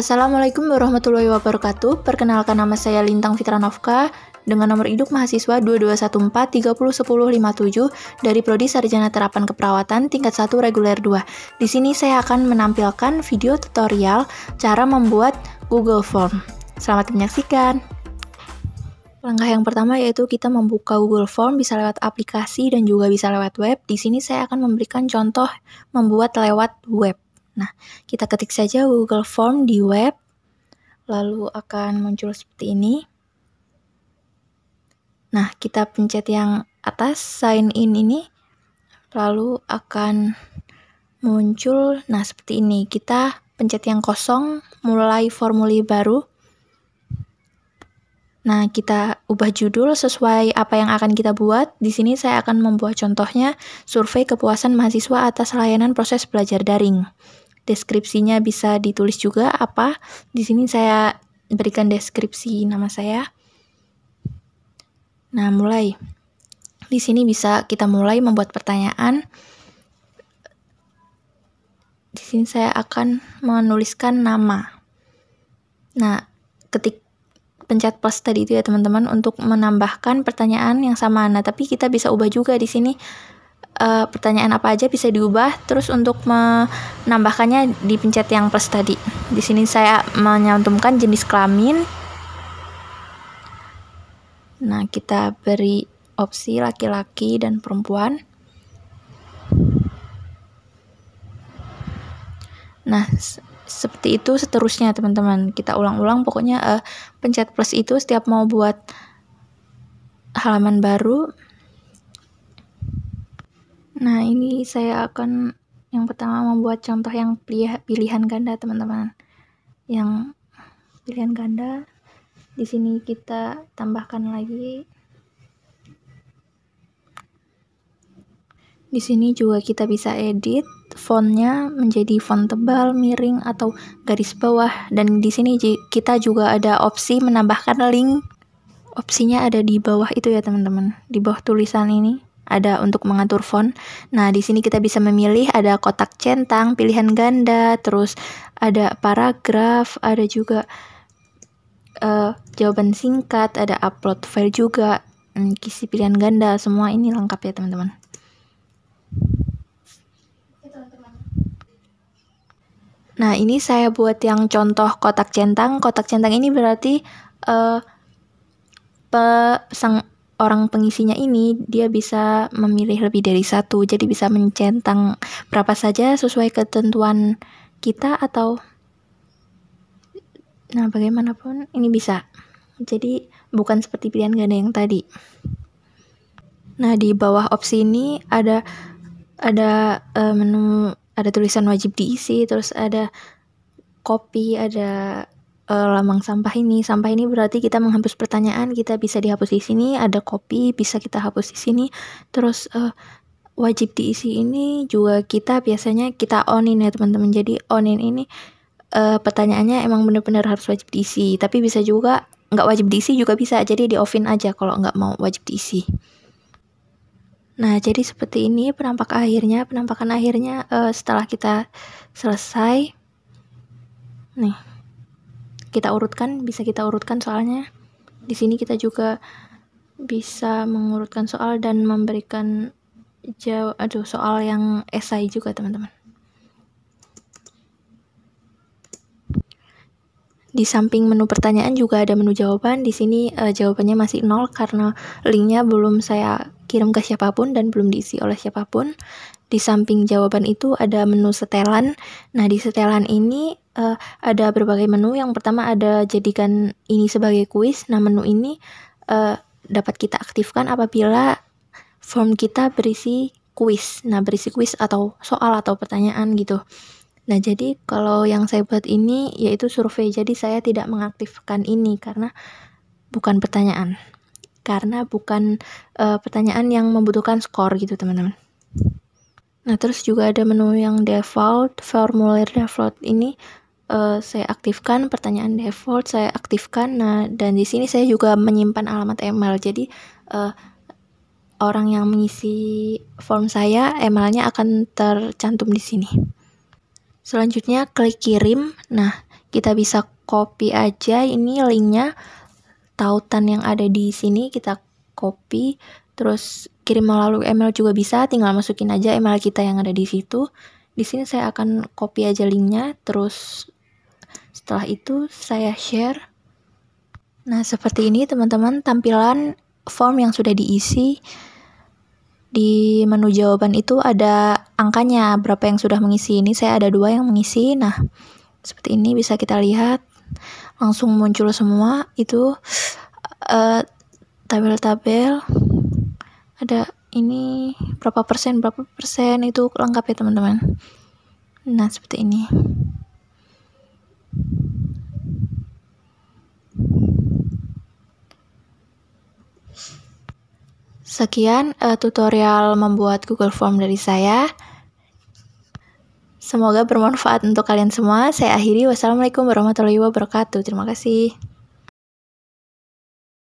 Assalamualaikum warahmatullahi wabarakatuh. Perkenalkan nama saya Lintang Fitranovka dengan nomor induk mahasiswa 2214301057 dari Prodi Sarjana Terapan Keperawatan tingkat 1 reguler 2. Di sini saya akan menampilkan video tutorial cara membuat Google Form. Selamat menyaksikan. Langkah yang pertama yaitu kita membuka Google Form bisa lewat aplikasi dan juga bisa lewat web. Di sini saya akan memberikan contoh membuat lewat web. Nah, kita ketik saja Google Form di web, lalu akan muncul seperti ini. Nah, kita pencet yang atas sign in ini, lalu akan muncul, nah seperti ini. Kita pencet yang kosong, mulai formulir baru. Nah, kita ubah judul sesuai apa yang akan kita buat. Di sini saya akan membuat contohnya survei kepuasan mahasiswa atas layanan proses belajar daring deskripsinya bisa ditulis juga apa. Di sini saya berikan deskripsi nama saya. Nah, mulai. Di sini bisa kita mulai membuat pertanyaan. Di sini saya akan menuliskan nama. Nah, ketik pencet plus tadi itu ya teman-teman untuk menambahkan pertanyaan yang sama. Nah, tapi kita bisa ubah juga di sini uh, pertanyaan apa aja bisa diubah terus untuk menambahkannya dipencet yang plus tadi di sini saya menyantumkan jenis kelamin nah kita beri opsi laki-laki dan perempuan nah seperti itu seterusnya teman-teman kita ulang-ulang pokoknya uh, pencet plus itu setiap mau buat halaman baru Nah, ini saya akan yang pertama membuat contoh yang pilihan ganda, teman-teman. Yang pilihan ganda di sini kita tambahkan lagi. Di sini juga kita bisa edit fontnya menjadi font tebal, miring, atau garis bawah. Dan di sini kita juga ada opsi menambahkan link. Opsinya ada di bawah itu ya teman-teman, di bawah tulisan ini ada untuk mengatur font. Nah, di sini kita bisa memilih ada kotak centang, pilihan ganda, terus ada paragraf, ada juga uh, jawaban singkat, ada upload file juga, hmm, kisi pilihan ganda, semua ini lengkap ya teman-teman. Nah, ini saya buat yang contoh kotak centang. Kotak centang ini berarti uh, eh, sang, orang pengisinya ini dia bisa memilih lebih dari satu, jadi bisa mencentang berapa saja sesuai ketentuan kita atau nah bagaimanapun ini bisa. Jadi bukan seperti pilihan ganda yang tadi. Nah di bawah opsi ini ada ada uh, menu ada tulisan wajib diisi, terus ada copy ada uh, eh, lambang sampah ini. Sampah ini berarti kita menghapus pertanyaan, kita bisa dihapus di sini, ada kopi bisa kita hapus di sini. Terus uh, wajib diisi ini juga kita biasanya kita onin ya teman-teman. Jadi onin ini uh, pertanyaannya emang benar-benar harus wajib diisi, tapi bisa juga nggak wajib diisi juga bisa. Jadi di offin aja kalau nggak mau wajib diisi. Nah, jadi seperti ini penampak akhirnya. Penampakan akhirnya uh, setelah kita selesai. Nih kita urutkan, bisa kita urutkan soalnya. Di sini kita juga bisa mengurutkan soal dan memberikan jawab aduh soal yang esai juga teman-teman. Di samping menu pertanyaan juga ada menu jawaban. Di sini e, jawabannya masih nol karena linknya belum saya kirim ke siapapun dan belum diisi oleh siapapun. Di samping jawaban itu ada menu setelan. Nah, di setelan ini uh, ada berbagai menu. Yang pertama ada jadikan ini sebagai kuis. Nah, menu ini uh, dapat kita aktifkan apabila form kita berisi kuis. Nah, berisi kuis atau soal atau pertanyaan gitu. Nah, jadi kalau yang saya buat ini yaitu survei. Jadi saya tidak mengaktifkan ini karena bukan pertanyaan. Karena bukan uh, pertanyaan yang membutuhkan skor gitu, teman-teman. Nah, terus juga ada menu yang default, formulir default ini uh, saya aktifkan pertanyaan default, saya aktifkan. Nah, dan di sini saya juga menyimpan alamat email. Jadi uh, orang yang mengisi form saya emailnya akan tercantum di sini. Selanjutnya klik kirim. Nah, kita bisa copy aja ini linknya tautan yang ada di sini kita copy terus kirim melalui email juga bisa tinggal masukin aja email kita yang ada di situ di sini saya akan copy aja linknya terus setelah itu saya share. Nah, seperti ini teman-teman tampilan form yang sudah diisi. Di menu jawaban itu ada angkanya, berapa yang sudah mengisi ini. Saya ada dua yang mengisi. Nah, seperti ini bisa kita lihat. Langsung muncul semua itu tabel eh, tabel-tabel. Ada ini berapa persen, berapa persen itu lengkap ya teman-teman. Nah, seperti ini. Sekian uh, tutorial membuat Google Form dari saya. Semoga bermanfaat untuk kalian semua. Saya akhiri. Wassalamualaikum warahmatullahi wabarakatuh. Terima kasih.